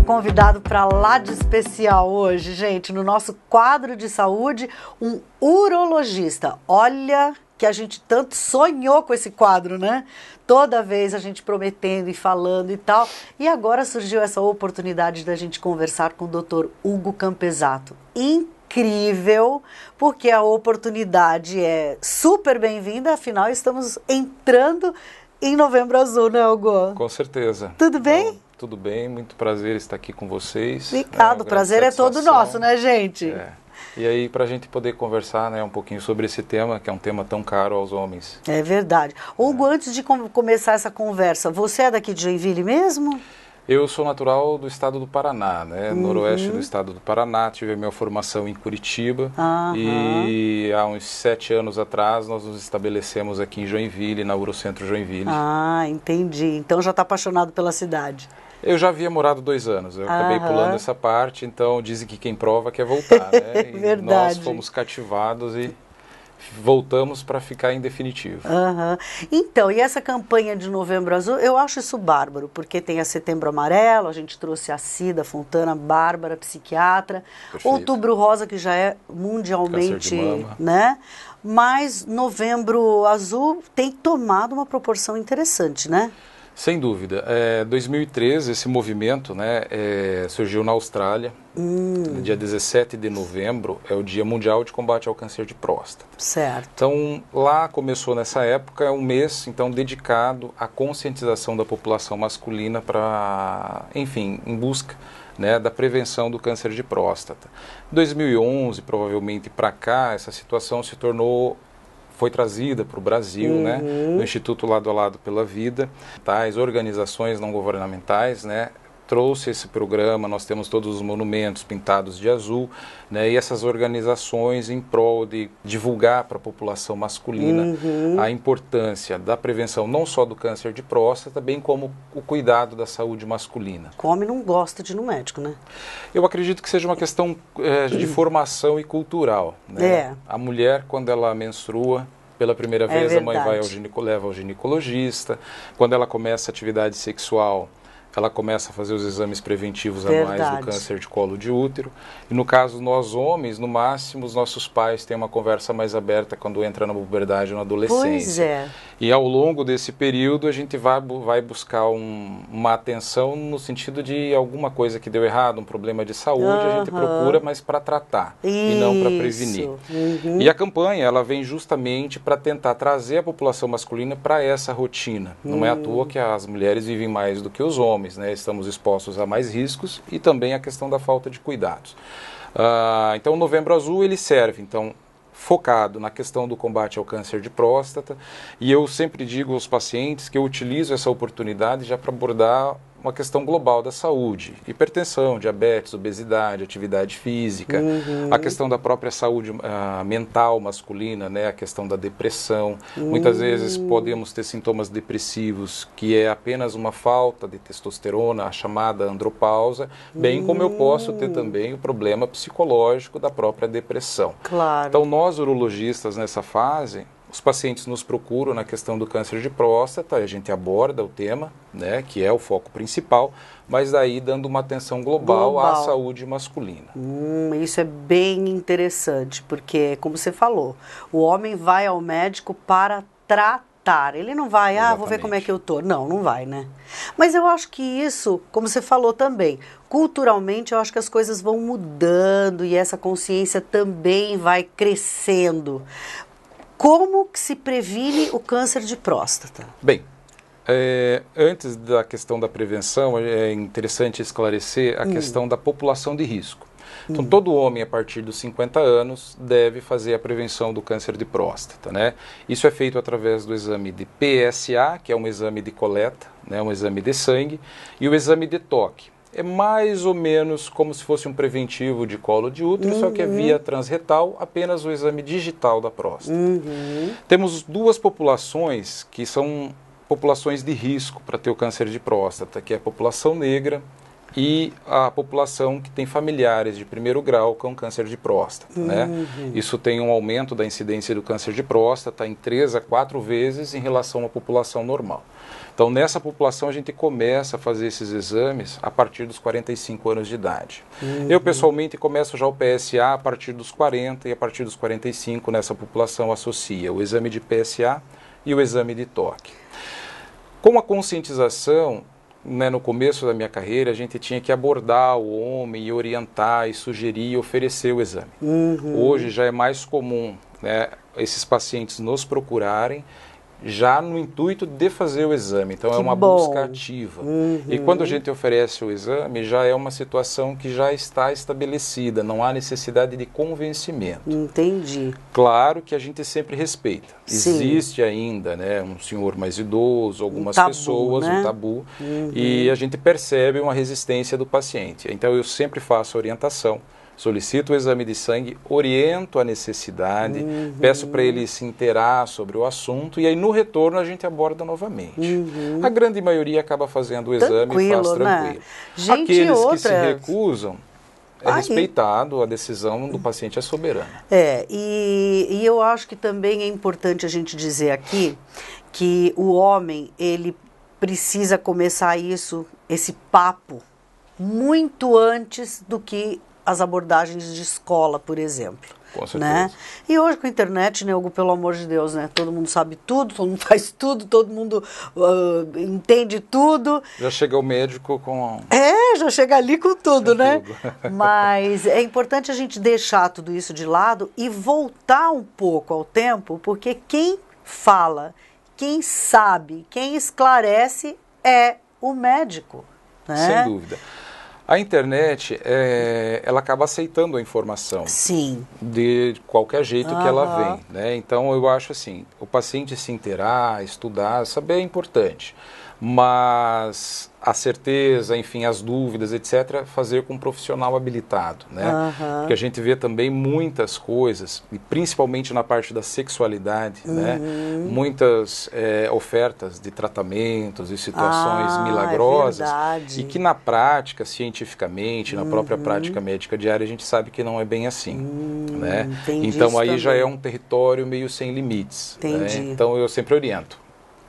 um convidado para lá de especial hoje, gente, no nosso quadro de saúde, um urologista. Olha que a gente tanto sonhou com esse quadro, né? Toda vez a gente prometendo e falando e tal. E agora surgiu essa oportunidade da gente conversar com o Dr. Hugo Campesato. Incrível, porque a oportunidade é super bem-vinda, afinal estamos entrando em Novembro Azul, né, Hugo? Com certeza. Tudo bem? Então tudo bem? Muito prazer estar aqui com vocês. Obrigado, é o prazer é todo nosso, né, gente? É. E aí, para a gente poder conversar né, um pouquinho sobre esse tema, que é um tema tão caro aos homens. É verdade. Hugo, é. antes de com começar essa conversa, você é daqui de Joinville mesmo? Eu sou natural do estado do Paraná, né? Uhum. Noroeste do estado do Paraná. Tive a minha formação em Curitiba. Uhum. E há uns sete anos atrás nós nos estabelecemos aqui em Joinville, na Urocentro Joinville. Ah, entendi. Então já está apaixonado pela cidade. Eu já havia morado dois anos, eu acabei pulando essa parte, então dizem que quem prova quer voltar, né? E Verdade. Nós fomos cativados e voltamos para ficar em definitivo. Então, e essa campanha de Novembro Azul, eu acho isso bárbaro, porque tem a Setembro Amarelo, a gente trouxe a Cida Fontana, Bárbara, psiquiatra, Perfeito. Outubro Rosa, que já é mundialmente, né? Mas Novembro Azul tem tomado uma proporção interessante, né? Sem dúvida. É, 2013, esse movimento né, é, surgiu na Austrália. Hum. No dia 17 de novembro é o Dia Mundial de Combate ao Câncer de Próstata. Certo. Então, lá começou nessa época é um mês então dedicado à conscientização da população masculina para, enfim, em busca né, da prevenção do câncer de próstata. 2011, provavelmente para cá, essa situação se tornou foi trazida para o Brasil, né? uhum. né, no Instituto Lado a Lado pela Vida, tais organizações não governamentais, né, trouxe esse programa, nós temos todos os monumentos pintados de azul, né, e essas organizações em prol de divulgar para a população masculina uhum. a importância da prevenção não só do câncer de próstata, bem como o cuidado da saúde masculina. O homem não gosta de ir no médico, né? Eu acredito que seja uma questão é, de uhum. formação e cultural. Né? É. A mulher, quando ela menstrua, pela primeira é vez, é a mãe vai ao leva ao ginecologista. Quando ela começa a atividade sexual, ela começa a fazer os exames preventivos Verdade. a mais do câncer de colo de útero. E no caso, nós homens, no máximo, os nossos pais têm uma conversa mais aberta quando entra na puberdade ou na adolescência. Pois é. E ao longo desse período, a gente vai, vai buscar um, uma atenção no sentido de alguma coisa que deu errado, um problema de saúde, uhum. a gente procura, mas para tratar Isso. e não para prevenir. Uhum. E a campanha, ela vem justamente para tentar trazer a população masculina para essa rotina. Uhum. Não é à toa hum. que as mulheres vivem mais do que os homens homens, né? Estamos expostos a mais riscos e também a questão da falta de cuidados. Ah, então, o Novembro Azul ele serve, então focado na questão do combate ao câncer de próstata e eu sempre digo aos pacientes que eu utilizo essa oportunidade já para abordar uma questão global da saúde, hipertensão, diabetes, obesidade, atividade física, uhum. a questão da própria saúde uh, mental masculina, né, a questão da depressão. Uhum. Muitas vezes podemos ter sintomas depressivos que é apenas uma falta de testosterona, a chamada andropausa, bem uhum. como eu posso ter hum. também o problema psicológico da própria depressão. Claro. Então nós urologistas nessa fase os pacientes nos procuram na questão do câncer de próstata, a gente aborda o tema, né, que é o foco principal, mas daí dando uma atenção global, global. à saúde masculina. Hum, isso é bem interessante, porque, como você falou, o homem vai ao médico para tratar. Ele não vai, Exatamente. ah, vou ver como é que eu tô. Não, não vai, né? Mas eu acho que isso, como você falou também, culturalmente eu acho que as coisas vão mudando e essa consciência também vai crescendo. Como que se previne o câncer de próstata? Bem, é, antes da questão da prevenção, é interessante esclarecer a hum. questão da população de risco. Então, hum. todo homem a partir dos 50 anos deve fazer a prevenção do câncer de próstata, né? Isso é feito através do exame de PSA, que é um exame de coleta, né, um exame de sangue, e o exame de toque é mais ou menos como se fosse um preventivo de colo de útero, uhum. só que é via uhum. transretal, apenas o exame digital da próstata. Uhum. Temos duas populações que são populações de risco para ter o câncer de próstata, que é a população negra e a população que tem familiares de primeiro grau com câncer de próstata. Né? Uhum. Né? Isso tem um aumento da incidência do câncer de próstata em 3 a 4 vezes em relação à população normal. Então, nessa população, a gente começa a fazer esses exames a partir dos 45 anos de idade. Uhum. Eu, pessoalmente, começo já o PSA a partir dos 40 e a partir dos 45 nessa população associa o exame de PSA e o exame de toque. Com a conscientização, né, no começo da minha carreira, a gente tinha que abordar o homem e orientar e sugerir e oferecer o exame. Uhum. Hoje já é mais comum né, esses pacientes nos procurarem já no intuito de fazer o exame. Então é que é uma bom. busca ativa. Uhum. E quando a gente oferece o exame, já é uma situação que já está estabelecida, não há necessidade de convencimento. Entendi. Claro que a gente sempre respeita. Sim. Existe ainda, né, um senhor mais idoso, algumas um tabu, pessoas, né? um tabu, uhum. e a gente percebe uma resistência do paciente. Então eu sempre faço orientação solicito o exame de sangue, oriento a necessidade, uhum. peço para ele se inteirar sobre o assunto e aí no retorno a gente aborda novamente. Uhum. A grande maioria acaba fazendo o exame tranquilo, e faz tranquilo. Né? Gente, Aqueles que se recusam, é respeitado, a decisão do paciente é soberana. É, e, e, eu acho que também é importante a gente dizer aqui que o homem, ele precisa começar isso, esse papo, muito antes do que as abordagens de escola, por exemplo. Com né? certeza. Né? E hoje com a internet, né, Hugo, pelo amor de Deus, né? Todo mundo sabe tudo, todo mundo faz tudo, todo mundo uh, entende tudo. Já chega o médico com. É, já chega ali com tudo, com né? Tudo. Mas é importante a gente deixar tudo isso de lado e voltar um pouco ao tempo, porque quem fala, quem sabe, quem esclarece é o médico. Né? Sem dúvida. A internet, é, ela acaba aceitando a informação. Sim. De qualquer jeito uhum. que ela vem. Né? Então, eu acho assim, o paciente se inteirar, estudar, saber é importante mas a certeza, enfim, as dúvidas, etc., fazer com um profissional habilitado, né? Uhum. Porque a gente vê também muitas coisas, e principalmente na parte da sexualidade, né? uhum. né? Muitas é, ofertas de tratamentos e situações ah, é milagrosas. É e que na prática, cientificamente, na uhum. própria prática médica diária, a gente sabe que não é bem assim, hum, né? Então aí também. já é um território meio sem limites. Né? Então eu sempre oriento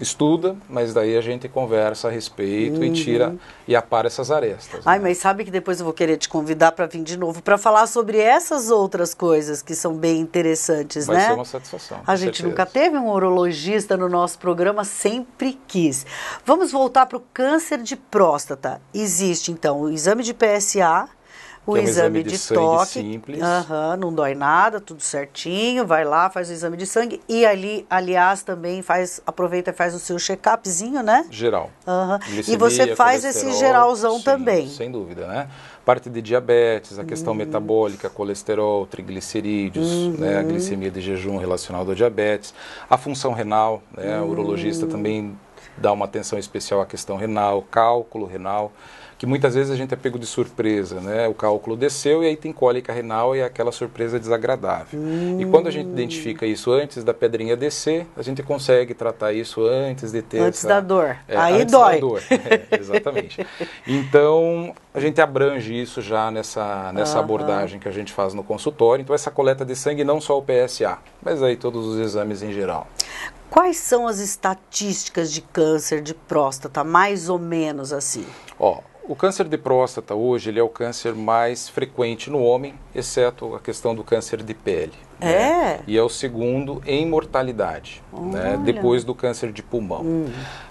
estuda, mas daí a gente conversa a respeito uhum. e tira uhum. e apara essas arestas. Ai, né? mas sabe que depois eu vou querer te convidar para vir de novo para falar sobre essas outras coisas que são bem interessantes, Vai né? Vai ser uma satisfação. A gente certeza. nunca teve um urologista no nosso programa, sempre quis. Vamos voltar para o câncer de próstata. Existe então o exame de PSA o é um exame, exame, de, de toque. Simples. Uhum, não dói nada, tudo certinho. Vai lá, faz o exame de sangue e ali, aliás, também faz, aproveita e faz o seu check-upzinho, né? Geral. Uhum. e você faz esse geralzão sim, também. Sem dúvida, né? Parte de diabetes, a questão uhum. metabólica, colesterol, triglicerídeos, uhum. né? a uhum. glicemia de jejum relacionada ao diabetes, a função renal, né? urologista hum. também dá uma atenção especial à questão renal, cálculo renal que muitas vezes a gente é pego de surpresa, né? O cálculo desceu e aí tem cólica renal e é aquela surpresa desagradável. Hum. E quando a gente identifica isso antes da pedrinha descer, a gente consegue tratar isso antes de ter antes essa, da dor. É, aí dói. Dor. É, exatamente. então a gente abrange isso já nessa nessa abordagem que a gente faz no consultório. Então essa coleta de sangue não só o PSA, mas aí todos os exames em geral. Quais são as estatísticas de câncer de próstata, mais ou menos assim? Ó, o câncer de próstata hoje ele é o câncer mais frequente no homem, exceto a questão do câncer de pele. Né? É. Né? E é o segundo em mortalidade, né? depois do câncer de pulmão. Hum.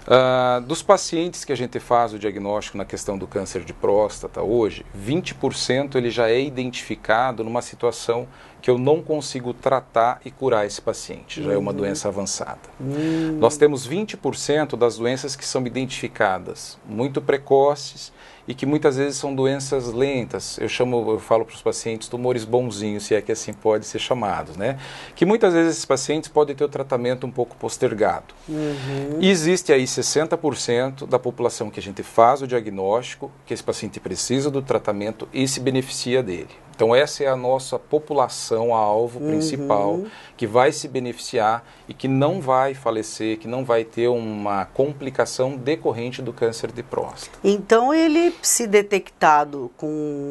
Uh, dos pacientes que a gente faz o diagnóstico na questão do câncer de próstata hoje, 20% ele já é identificado numa situação que eu não consigo tratar e curar esse paciente, já uhum. é uma uhum. doença avançada. Uhum. Nós temos 20% das doenças que são identificadas muito precoces e que muitas vezes são doenças lentas. Eu chamo, eu falo para os pacientes tumores bonzinhos, se é que assim pode ser chamados, né? Que muitas vezes esses pacientes podem ter o tratamento um pouco postergado. Uhum. E existe aí 60% da população que a gente faz o diagnóstico, que esse paciente precisa do tratamento e se beneficia dele. Então essa é a nossa população a alvo uhum. principal uhum. que vai se beneficiar e que não vai falecer, que não vai ter uma complicação decorrente do câncer de próstata. Então ele se detectado com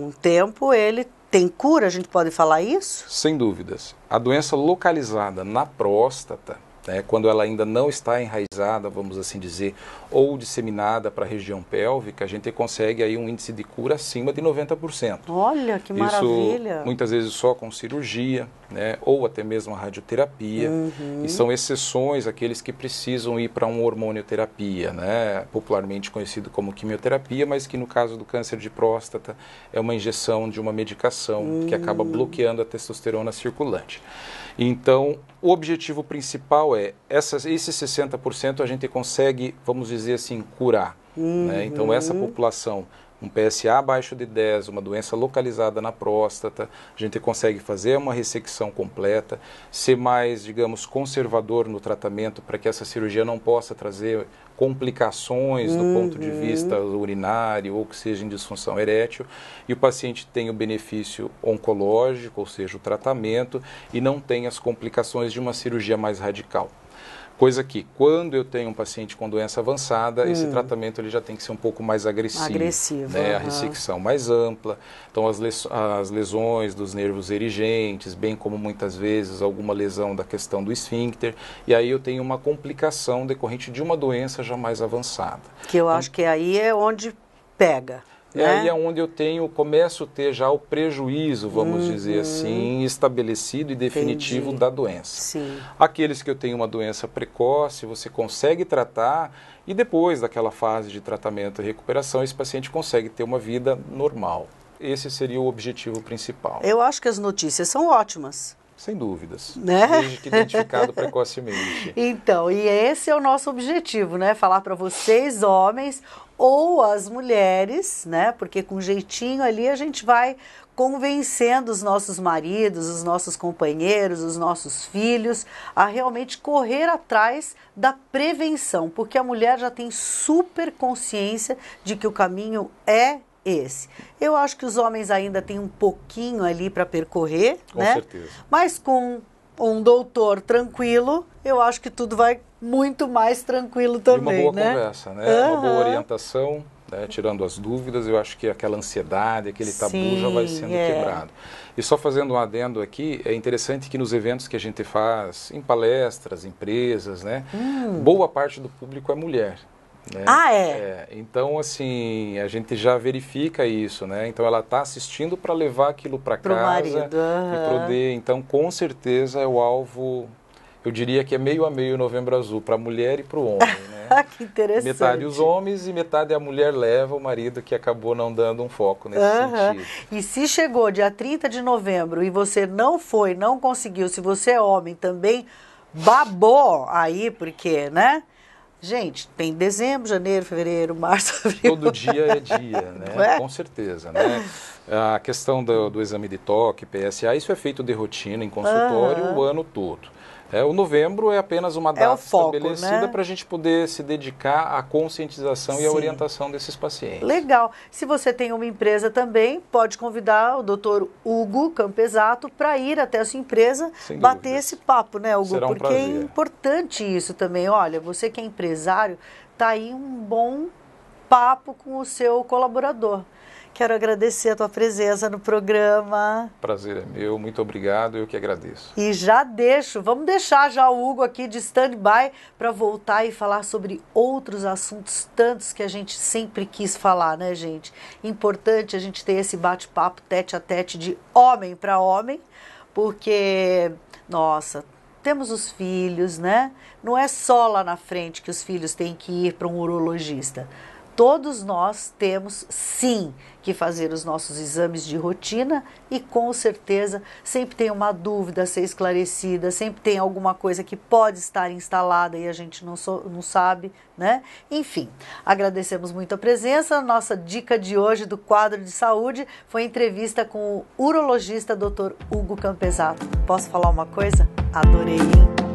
o tempo, ele tem cura, a gente pode falar isso? Sem dúvidas. A doença localizada na próstata né, quando ela ainda não está enraizada, vamos assim dizer, ou disseminada para a região pélvica, a gente consegue aí um índice de cura acima de 90%. Olha que maravilha! Isso, muitas vezes só com cirurgia, né, ou até mesmo a radioterapia. Uhum. E são exceções aqueles que precisam ir para uma hormonioterapia, né, popularmente conhecido como quimioterapia, mas que no caso do câncer de próstata é uma injeção de uma medicação uhum. que acaba hum. bloqueando a testosterona circulante. Então, o objetivo principal é essas, esses 60% a gente consegue, vamos dizer assim, curar. Uhum. Né? Então, essa uhum. população um PSA abaixo de 10, uma doença localizada na próstata, a gente consegue fazer uma ressecção completa, ser mais, digamos, conservador no tratamento para que essa cirurgia não possa trazer complicações uhum. do ponto de uhum. vista urinário ou que seja em disfunção erétil, e o paciente tem o benefício oncológico, ou seja, o tratamento, e não tem as complicações de uma cirurgia mais radical. Coisa que, quando eu tenho um paciente com doença avançada, hum. esse tratamento ele já tem que ser um pouco mais agressivo. Agressivo. Né? Uhum. A ressecção mais ampla. Então, as, les as lesões dos nervos erigentes, bem como muitas vezes alguma lesão da questão do esfíncter. E aí eu tenho uma complicação decorrente de uma doença já mais avançada. Que eu então, acho que aí é onde pega. Né? É aí onde eu tenho, começo a ter já o prejuízo, vamos uhum. dizer assim, estabelecido e definitivo Entendi. da doença. Sim. Aqueles que eu tenho uma doença precoce, você consegue tratar e depois daquela fase de tratamento e recuperação, esse paciente consegue ter uma vida normal. Esse seria o objetivo principal. Eu acho que as notícias são ótimas. Sem dúvidas. Né? Desde que identificado precocemente. Então, e esse é o nosso objetivo, né? Falar para vocês, homens, ou as mulheres, né? Porque com jeitinho ali a gente vai convencendo os nossos maridos, os nossos companheiros, os nossos filhos a realmente correr atrás da prevenção, porque a mulher já tem super consciência de que o caminho é esse. Eu acho que os homens ainda têm um pouquinho ali para percorrer, com né? Certeza. Mas com um doutor tranquilo, eu acho que tudo vai muito mais tranquilo também. E uma boa né? conversa, né? Uhum. Uma boa orientação, né? tirando as dúvidas, eu acho que aquela ansiedade, aquele tabu Sim, já vai sendo é. quebrado. E só fazendo um adendo aqui, é interessante que nos eventos que a gente faz, em palestras, empresas, né? Hum. Boa parte do público é mulher. Né? Ah, é? é? Então, assim, a gente já verifica isso, né? Então, ela está assistindo para levar aquilo para casa. Marido. Uhum. E poder, então, com certeza é o alvo, eu diria que é meio a meio Novembro Azul, para a mulher e para o homem, né? Ah, que interessante. Metade os homens e metade a mulher leva o marido que acabou não dando um foco nesse uhum. sentido. E se chegou dia 30 de novembro e você não foi, não conseguiu, se você é homem também, babou aí, porque, né? Gente, tem dezembro, janeiro, fevereiro, março, abril. Todo dia é dia, né? É? Com certeza, né? A questão do, do, exame de toque, PSA, isso é feito de rotina em consultório uhum. o ano todo. É, o novembro é apenas uma é data é foco, estabelecida né? para a gente poder se dedicar à conscientização Sim. e à orientação desses pacientes. Legal. Se você tem uma empresa também, pode convidar o doutor Hugo Campesato para ir até a sua empresa Sem bater dúvidas. esse papo, né, Hugo? Será um Porque é prazer. é importante isso também. Olha, você que é empresário, tá aí um bom papo com o seu colaborador. Quero agradecer a tua presença no programa. Prazer é meu, muito obrigado, eu que agradeço. E já deixo, vamos deixar já o Hugo aqui de stand-by para voltar e falar sobre outros assuntos tantos que a gente sempre quis falar, né, gente? Importante a gente ter esse bate-papo tete a tete de homem para homem, porque nossa, temos os filhos, né? Não é só lá na frente que os filhos têm que ir para um urologista Todos nós temos sim que fazer os nossos exames de rotina e com certeza sempre tem uma dúvida a ser esclarecida, sempre tem alguma coisa que pode estar instalada e a gente não, so, não sabe, né? Enfim, agradecemos muito a presença. Nossa dica de hoje do quadro de saúde foi entrevista com o urologista Dr. Hugo Campesato. Posso falar uma coisa? Adorei, hein?